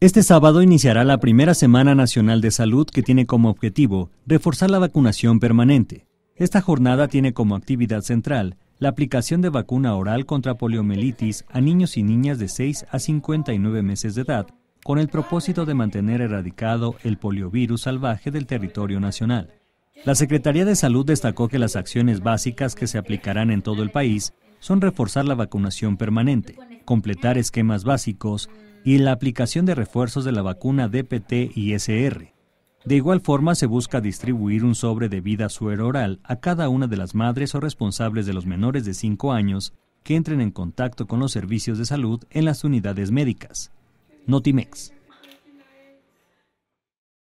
Este sábado iniciará la primera Semana Nacional de Salud que tiene como objetivo reforzar la vacunación permanente. Esta jornada tiene como actividad central la aplicación de vacuna oral contra poliomielitis a niños y niñas de 6 a 59 meses de edad, con el propósito de mantener erradicado el poliovirus salvaje del territorio nacional. La Secretaría de Salud destacó que las acciones básicas que se aplicarán en todo el país son reforzar la vacunación permanente, completar esquemas básicos y la aplicación de refuerzos de la vacuna DPT y SR. De igual forma, se busca distribuir un sobre de vida suero oral a cada una de las madres o responsables de los menores de 5 años que entren en contacto con los servicios de salud en las unidades médicas. Notimex.